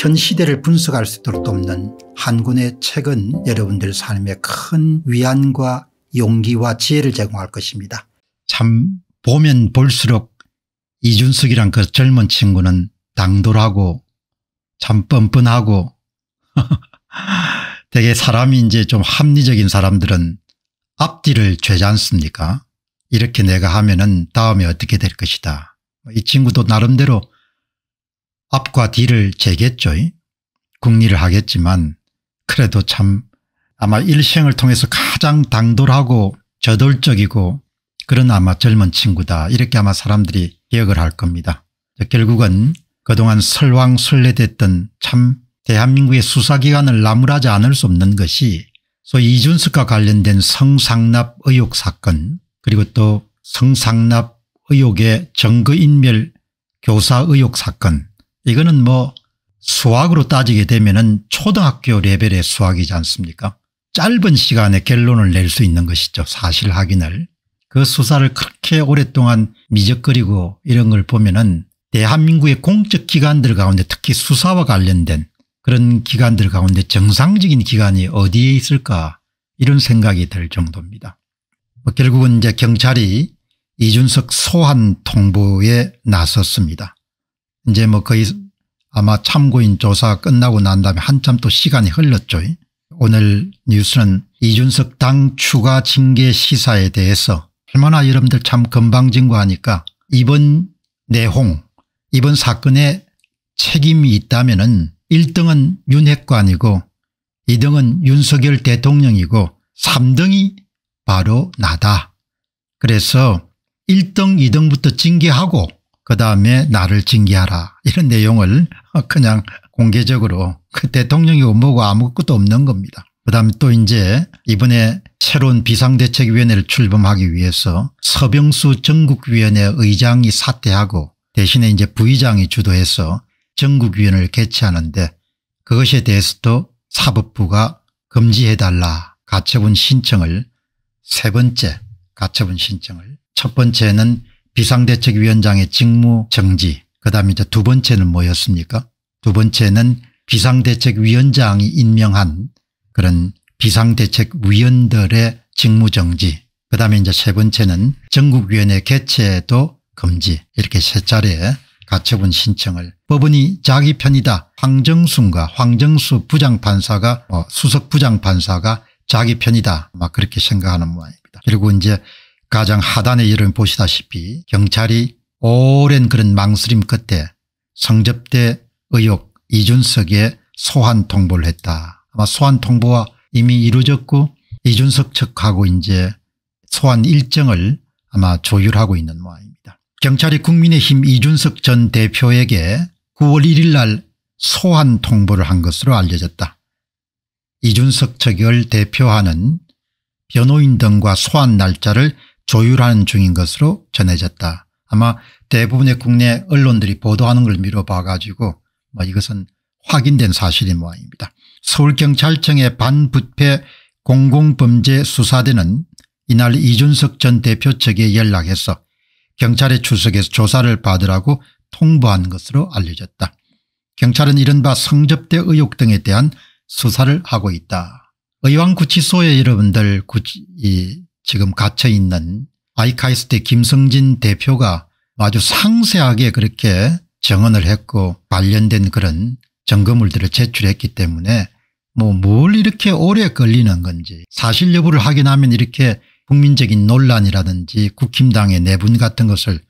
현 시대를 분석할 수 있도록 돕는 한군의 책은 여러분들 삶에 큰 위안과 용기와 지혜를 제공할 것입니다. 참 보면 볼수록 이준석이란 그 젊은 친구는 당돌하고 참 뻔뻔하고 되게 사람이 이제 좀 합리적인 사람들은 앞뒤를 죄지 않습니까 이렇게 내가 하면은 다음에 어떻게 될 것이다. 이 친구도 나름대로 앞과 뒤를 재겠죠. 국리를 하겠지만 그래도 참 아마 일생을 통해서 가장 당돌하고 저돌적이고 그런 아마 젊은 친구다 이렇게 아마 사람들이 기억을 할 겁니다. 결국은 그동안 설왕설래됐던 참 대한민국의 수사기관을 나무라지 않을 수 없는 것이 소위 이준석과 관련된 성상납 의혹 사건 그리고 또 성상납 의혹의 정거인멸 교사 의혹 사건 이거는 뭐 수학으로 따지게 되면 은 초등학교 레벨의 수학이지 않습니까 짧은 시간에 결론을 낼 수 있는 것이죠 사실 확인을 그 수사를 그렇게 오랫동안 미적거리고 이런 걸 보면 은 대한민국의 공적 기관들 가운데 특히 수사와 관련된 그런 기관들 가운데 정상적인 기관이 어디에 있을까 이런 생각이 들 정도입니다. 뭐 결국은 이제 경찰이 이준석 소환 통보에 나섰습니다. 이제 뭐 거의 아마 참고인 조사 끝나고 난 다음에 한참 또 시간이 흘렀죠. 오늘 뉴스는 이준석 당 추가 징계 시사에 대해서 얼마나 여러분들 참 건방진거하니까 이번 내홍 이번 사건에 책임이 있다면 은 1등은 윤핵관이고 2등은 윤석열 대통령이고 3등이 바로 나다. 그래서 1등 2등부터 징계하고 그 다음에 나를 징계하라 이런 내용을 그냥 공개적으로 그 대통령이고 뭐고 아무것도 없는 겁니다. 그 다음에 또 이제 이번에 새로운 비상대책위원회를 출범하기 위해서 서병수 전국위원회 의장이 사퇴하고 대신에 이제 부의장이 주도해서 전국위원회를 개최하는데 그것에 대해서도 사법부가 금지해달라 가처분 신청을 세 번째 가처분 신청을 첫 번째는 비상대책위원장의 직무 정지 그다음 이제 두 번째는 뭐였습니까 두 번째는 비상대책위원장이 임명한 그런 비상대책위원들의 직무정지 그다음에 이제 세 번째는 전국위원회 개최도 금지 이렇게 세 차례 가처분 신청을 법원이 자기 편이다 황정순과 황정수 부장판사가 어, 수석부장판사가 자기 편이다 막 그렇게 생각하는 모양입니다. 그리고 이제 가장 하단의 예를 보시다시피 경찰이 오랜 그런 망설임 끝에 성접대 의혹 이준석의 소환 통보를 했다. 아마 소환 통보가 이미 이루어졌고 이준석 측하고 이제 소환 일정을 아마 조율하고 있는 모양입니다. 경찰이 국민의힘 이준석 전 대표에게 9월 1일 날 소환 통보를 한 것으로 알려졌다. 이준석 측을 대표하는 변호인 등과 소환 날짜를 조율하는 중인 것으로 전해졌다. 아마 대부분의 국내 언론들이 보도하는 걸 미뤄봐 가지고 뭐 이것은 확인된 사실인 모양입니다. 서울경찰청의 반부패 공공범죄 수사대는 이날 이준석 전 대표 측에 연락해서 경찰의 추석에서 조사를 받으라고 통보한 것으로 알려졌다. 경찰은 이른바 성접대 의혹 등에 대한 수사를 하고 있다. 의왕구치소에 여러분들 구치, 이, 지금 갇혀있는 아이카이스트 김성진 대표가 아주 상세하게 그렇게 증언을 했고 관련된 그런 점검물들을 제출했기 때문에 뭐 뭘 이렇게 오래 걸리는 건지 사실 여부를 확인하면 이렇게 국민적인 논란이라든지 국힘당의 내분 같은 것을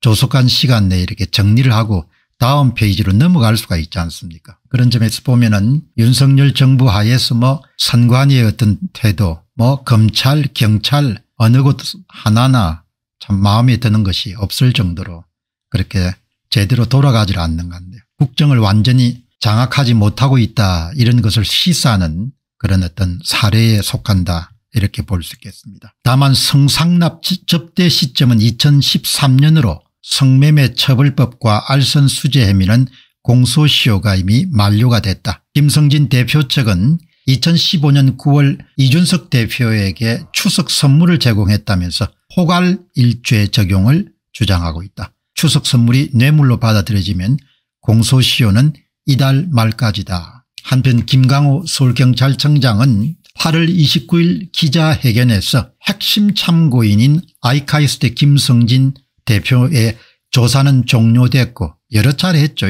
조속한 시간 내에 이렇게 정리를 하고 다음 페이지로 넘어갈 수가 있지 않습니까 그런 점에서 보면 은 윤석열 정부 하에서 뭐 선관위의 어떤 태도 뭐 검찰 경찰 어느 곳 하나나 참 마음에 드는 것이 없을 정도로 그렇게 제대로 돌아가질 않는 건데 국정을 완전히 장악하지 못하고 있다 이런 것을 시사하는 그런 어떤 사례에 속한다 이렇게 볼 수 있겠습니다. 다만 성상납 접대 시점은 2013년으로 성매매 처벌법과 알선 수재 혐의는 공소시효가 이미 만료가 됐다. 김성진 대표 측은 2015년 9월 이준석 대표에게 추석 선물을 제공했다면서 포괄 일죄 적용을 주장하고 있다. 추석 선물이 뇌물로 받아들여지면 공소시효는 이달 말까지다. 한편 김강호 서울경찰청장은 8월 29일 기자회견에서 핵심 참고인인 아이카이스트 김성진 대표의 조사는 종료됐고 여러 차례 했죠.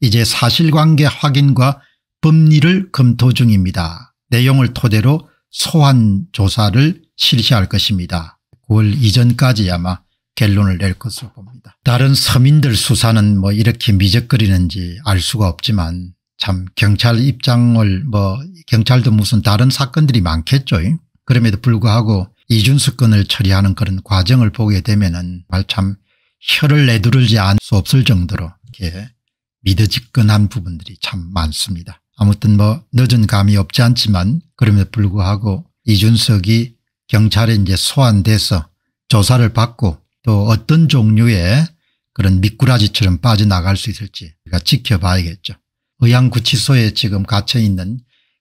이제 사실관계 확인과 법리를 검토 중입니다. 내용을 토대로 소환 조사를 실시할 것입니다. 9월 이전까지 아마 결론을 낼 것으로 봅니다. 다른 서민들 수사는 뭐 이렇게 미적거리는지 알 수가 없지만 참 경찰 입장을 뭐 경찰도 무슨 다른 사건들이 많겠죠. 그럼에도 불구하고 이준수 건을 처리하는 그런 과정을 보게 되면은 말 참 혀를 내두르지 않을 수 없을 정도로 이렇게 믿어지끈한 부분들이 참 많습니다. 아무튼 뭐 늦은 감이 없지 않지만 그럼에도 불구하고 이준석이 경찰에 이제 소환돼서 조사를 받고 또 어떤 종류의 그런 미꾸라지처럼 빠져나갈 수 있을지 우리가 지켜봐야겠죠. 의양구치소에 지금 갇혀있는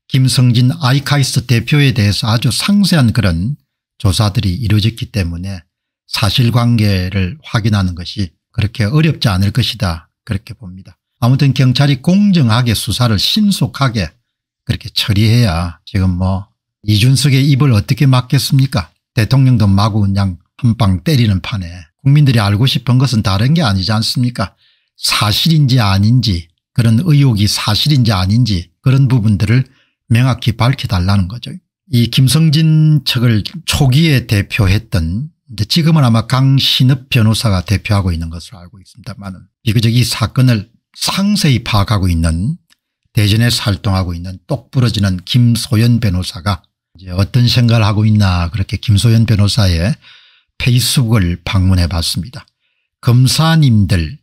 김성진 아이카이스 대표에 대해서 아주 상세한 그런 조사들이 이루어졌기 때문에 사실관계를 확인하는 것이 그렇게 어렵지 않을 것이다 그렇게 봅니다. 아무튼 경찰이 공정하게 수사를 신속하게 그렇게 처리해야 지금 뭐 이준석의 입을 어떻게 막겠습니까 대통령도 마구 그냥 한 방 때리는 판에 국민들이 알고 싶은 것은 다른 게 아니지 않습니까 사실인지 아닌지 그런 의혹이 사실인지 아닌지 그런 부분들을 명확히 밝혀달라는 거죠. 이 김성진 측을 초기에 대표했던 지금은 아마 강신업 변호사가 대표하고 있는 것으로 알고 있습니다만 비교적 이 사건을 상세히 파악하고 있는 대전에서 활동하고 있는 똑부러지는 김소연 변호사가 이제 어떤 생각을 하고 있나 그렇게 김소연 변호사의 페이스북을 방문해 봤습니다. 검사님들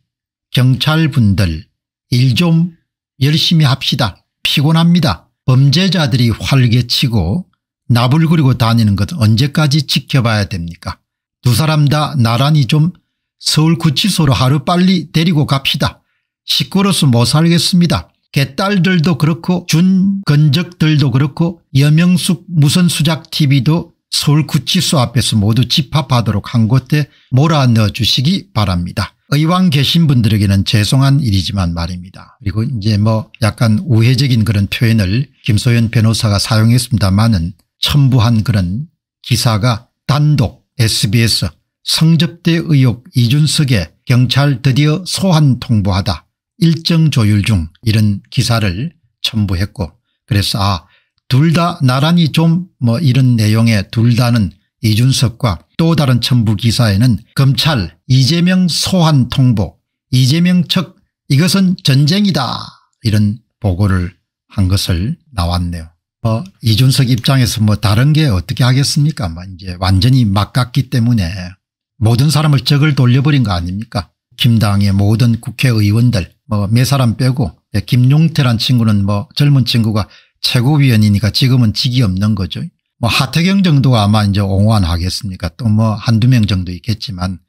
경찰분들 일 좀 열심히 합시다. 피곤합니다. 범죄자들이 활개치고 나불그리고 다니는 것 언제까지 지켜봐야 됩니까? 두 사람 다 나란히 좀 서울구치소로 하루빨리 데리고 갑시다. 식구로서 못 살겠습니다. 개딸들도 그렇고 준건적들도 그렇고 여명숙 무선수작TV도 서울구치소 앞에서 모두 집합하도록 한 곳에 몰아넣어 주시기 바랍니다. 의왕 계신 분들에게는 죄송한 일이지만 말입니다. 그리고 이제 뭐 약간 우회적인 그런 표현을 김소연 변호사가 사용했습니다마는 첨부한 그런 기사가 단독 SBS 성접대 의혹 이준석의 경찰 드디어 소환 통보하다 일정 조율 중 이런 기사를 첨부했고 그래서 아 둘 다 나란히 좀 뭐 이런 내용의 둘 다는 이준석과 또 다른 첨부 기사에는 검찰 이재명 소환 통보 이재명 측 이것은 전쟁이다 이런 보고를 한 것을 나왔네요. 뭐 이준석 입장에서 뭐 다른 게 어떻게 하겠습니까 뭐 이제 완전히 막갔기 때문에 모든 사람을 적을 돌려버린 거 아닙니까 김당의 모든 국회의원들 뭐 매사람 빼고 예, 김용태란 친구는 뭐 젊은 친구가 최고위원이니까 지금은 직이 없는 거죠. 뭐 하태경 정도가 아마 이제 옹호하겠습니까또 뭐 한두 명 정도 있겠지만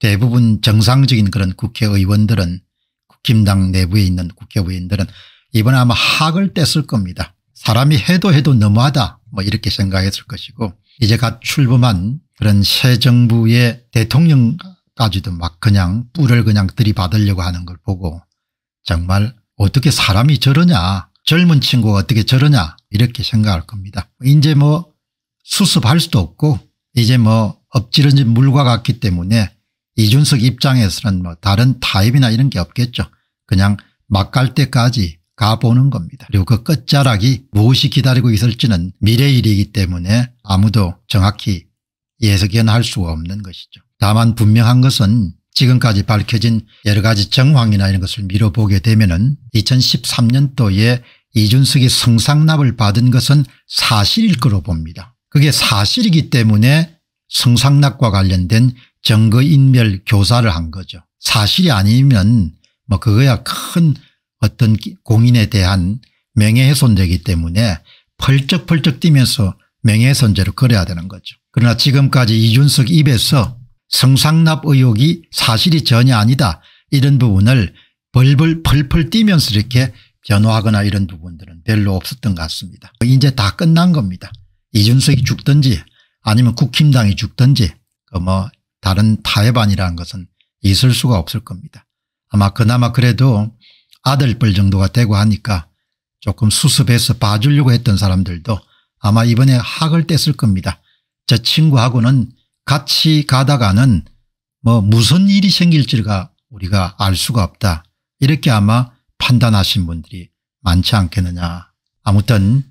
대부분 정상적인 그런 국회의원들은 김당 내부에 있는 국회의원들은 이번에 아마 학을 뗐을 겁니다. 사람이 해도 해도 너무하다 뭐 이렇게 생각했을 것이고 이제 갓 출범한 그런 새 정부의 대통령까지도 막 그냥 뿔을 그냥 들이받으려고 하는 걸 보고 정말 어떻게 사람이 저러냐 젊은 친구가 어떻게 저러냐 이렇게 생각할 겁니다. 이제 뭐 수습할 수도 없고 이제 뭐 엎지러진 물과 같기 때문에 이준석 입장에서는 뭐 다른 타협이나 이런 게 없겠죠. 그냥 막 갈 때까지 가보는 겁니다. 그리고 그 끝자락이 무엇이 기다리고 있을지는 미래일이기 때문에 아무도 정확히 예측연할 수가 없는 것이죠. 다만 분명한 것은 지금까지 밝혀진 여러 가지 정황이나 이런 것을 미뤄보게 되면 은 2013년도에 이준석이 성상납을 받은 것은 사실일 거로 봅니다. 그게 사실이기 때문에 성상납과 관련된 정거인멸 교사를 한 거죠. 사실이 아니면 뭐 그거야 큰 어떤 공인에 대한 명예훼손되기 때문에 펄쩍펄쩍 뛰면서 명예훼손죄로 그려야 되는 거죠. 그러나 지금까지 이준석 입에서 성상납 의혹이 사실이 전혀 아니다 이런 부분을 벌벌 펄펄 뛰면서 이렇게 변호하거나 이런 부분들은 별로 없었던 것 같습니다. 이제 다 끝난 겁니다. 이준석이 죽든지 아니면 국힘당이 죽든지 그 뭐 다른 타협안이라는 것은 있을 수가 없을 겁니다. 아마 그나마 그래도 아들뻘 정도가 되고 하니까 조금 수습해서 봐주려고 했던 사람들도 아마 이번에 학을 뗐을 겁니다. 저 친구하고는 같이 가다가는 뭐 무슨 일이 생길지가 우리가 알 수가 없다. 이렇게 아마 판단하신 분들이 많지 않겠느냐. 아무튼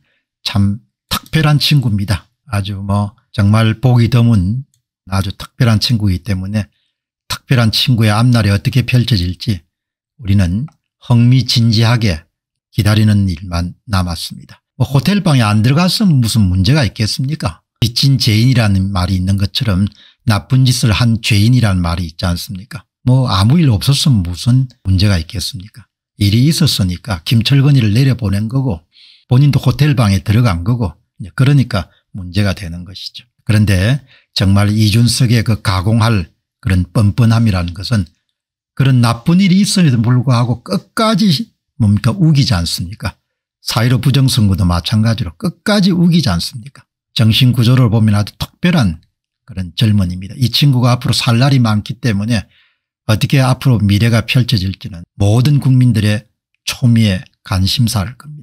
참 특별한 친구입니다. 아주 뭐 정말 보기 드문 아주 특별한 친구이기 때문에 특별한 친구의 앞날이 어떻게 펼쳐질지 우리는 흥미진지하게 기다리는 일만 남았습니다. 뭐 호텔방에 안 들어가서 무슨 문제가 있겠습니까 미친 죄인이라는 말이 있는 것처럼 나쁜 짓을 한 죄인이라는 말이 있지 않습니까 뭐 아무 일 없었으면 무슨 문제가 있겠습니까 일이 있었으니까 김철건이를 내려보낸 거고 본인도 호텔방에 들어간 거고 그러니까 문제가 되는 것이죠. 그런데 정말 이준석의 그 가공할 그런 뻔뻔함이라는 것은 그런 나쁜 일이 있음에도 불구하고 끝까지 뭡니까 우기지 않습니까 사회로 부정선거도 마찬가지로 끝까지 우기지 않습니까 정신구조를 보면 아주 특별한 그런 젊은입니다. 이 친구가 앞으로 살 날이 많기 때문에 어떻게 앞으로 미래가 펼쳐질지는 모든 국민들의 초미의 관심사일 겁니다.